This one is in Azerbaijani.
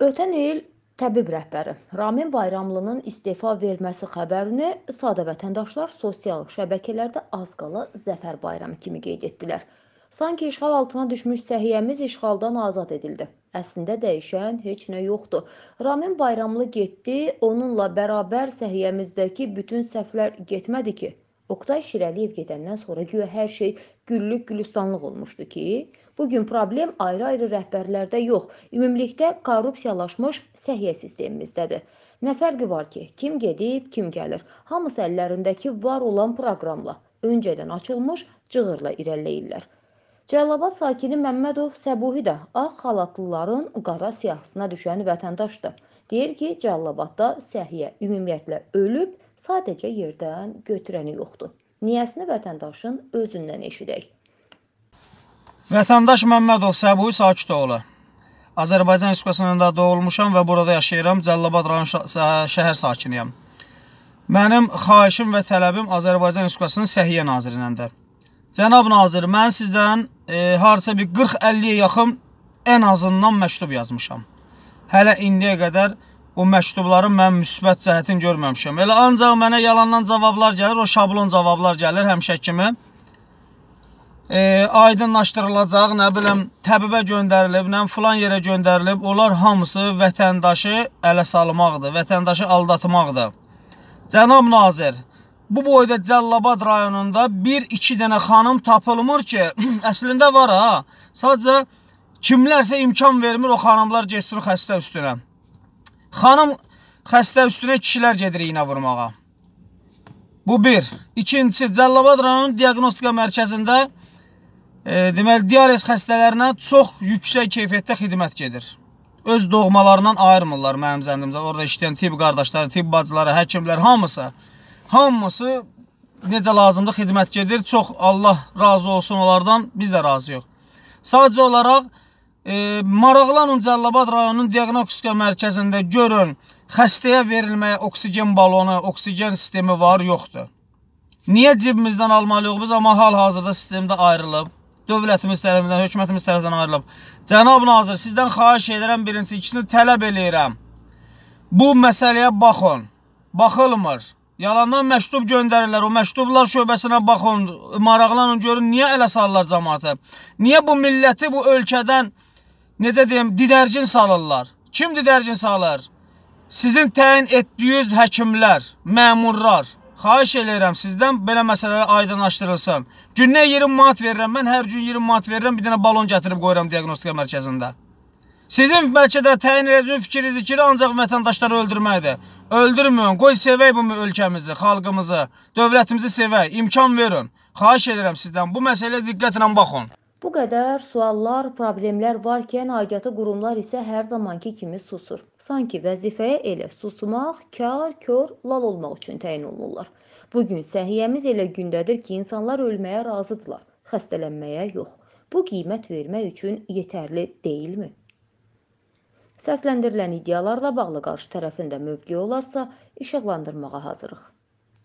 Ötən il Təbib rəhbəri Ramin Bayramlının istefa verməsi xəbərini sadə vətəndaşlar sosial şəbəkələrdə az qala zəfər bayramı kimi qeyd etdilər. Sanki işğal altına düşmüş səhiyyəmiz işğaldan azad edildi. Əslində dəyişən heç nə yoxdur. Ramin Bayramlı getdi, onunla bərabər səhiyyəmizdəki bütün səhvlər getmədi ki. Oktay Şirəliyev gedəndən sonra güya hər şey güllük-gülistanlıq olmuşdu ki, Bu gün problem ayrı-ayrı rəhbərlərdə yox, ümumilikdə korrupsiyalaşmış səhiyyə sistemimizdədir. Nə fərqi var ki, kim gedib, kim gəlir? Hamısı əllərindəki var olan proqramla, öncədən açılmış cığırla irəliləyirlər. Cəlilabad sakini Məmmədov Səbuhi də ağ xalatlıların qara siyahısına düşən vətəndaşdır. Deyir ki, Cəlilabadda səhiyyə ümumiyyətlə ölüb, sadəcə yerdən götürəni yoxdur. Niyəsini vətəndaşın özündən eşidək. Vətəndaş Məmmədov Səbuhi Sakitoğlu Azərbaycan Respublikasında doğulmuşam və burada yaşayıram. Cəllabad rayon şəhər sakiniyəm. Mənim xahişim və tələbim Azərbaycan Respublikasının Səhiyyə Nazirinəndir. Cənab Nazir, mən sizdən e, hardasa bir 40-50-yə yaxın ən azından məktub yazmışam. Hələ indiyə qədər o məktubların mən müsbət cəhətini görməmişəm. Elə ancaq mənə yalandan cavablar gəlir, o şablon cavablar gəlir həmişə kimi e, aydınlaşdırılacaq, nə bilim, təbibə göndərilib, nə filan yerə göndərilib, onlar hamısı vətəndaşı ələ salmaqdır, vətəndaşı aldatmaqdır. Cənab Nazir, bu boyda Cəllabad rayonunda 1-2 dənə xanım tapılmır ki, əslində var ha, sadəcə kimlərsə imkan vermir o xanımlar geçsin xəstə üstünə. Xanım xəstə üstünə kişilər gedir iynə vurmağa. Bu bir. İkincisi, Cəllabad rayonunun diagnostika mərkəzində e, deməli dializ xəstələrinə çox yüksək keyfiyyətdə xidmət gedir. Öz doğmalarından ayırmırlar mənim zəndimizə. Orada işləyən tibb qardaşları, tibb bacıları, həkimlər hamısı hamısı necə lazımdır xidmət gedir. Çox Allah razı olsun onlardan, biz də razıyıq. Sadəcə olaraq e, maraqlanın Cəllabad rayonunun diaqnostika mərkəzində görün, xəstəyə verilməyə oksigen balonu, oksigen sistemi var, yoxdur. Niyə cibimizdən almalıyıq biz, amma hal-hazırda sistemdə ayrılıb dövlətimiz tərəfindən, hökumətimiz tərəfindən ayrılıb. Cənab Nazir, sizdən xahiş edirəm birincisi, ikisini tələb eləyirəm. Bu məsələyə baxın. Baxılmır. Yalandan məktub göndərirlər. O məktublar şöbəsinə baxın, maraqlanın, görün niyə ələ salırlar cəmaatı. Niyə bu milləti bu ölkədən necə deyim, didərgin salırlar? Kim didərgin salır? Sizin təyin etdiyiniz həkimlər, məmurlar Xahiş eləyirəm sizdən belə məsələlər aydınlaşdırılsın. Gününə 20 manat verirəm. Mən hər gün 20 manat verirəm. Bir dənə balon gətirib qoyuram diaqnostika mərkəzində. Sizin bəlkə də təyin edəcəyiniz fikriniz ikiri ancaq vətəndaşları öldürməkdir. Öldürməyin, qoy sevək bu ölkəmizi, xalqımızı, dövlətimizi sevək, imkan verin. Xahiş edirəm sizdən, bu məsələyə diqqətlə baxın. Bu qədər suallar, problemlər varkən aidiyyatı qurumlar isə hər zamanki kimi susur. Sanki vəzifəyə elə susmaq, kar, kör, lal olmaq üçün təyin olunurlar. Bu gün səhiyyəmiz elə gündədir ki, insanlar ölməyə razıdırlar, xəstələnməyə yox. Bu qiymət vermək üçün yetərli deyilmi? Səsləndirilən iddialarla bağlı qarşı tərəfin də mövqeyi olarsa, işıqlandırmağa hazırıq.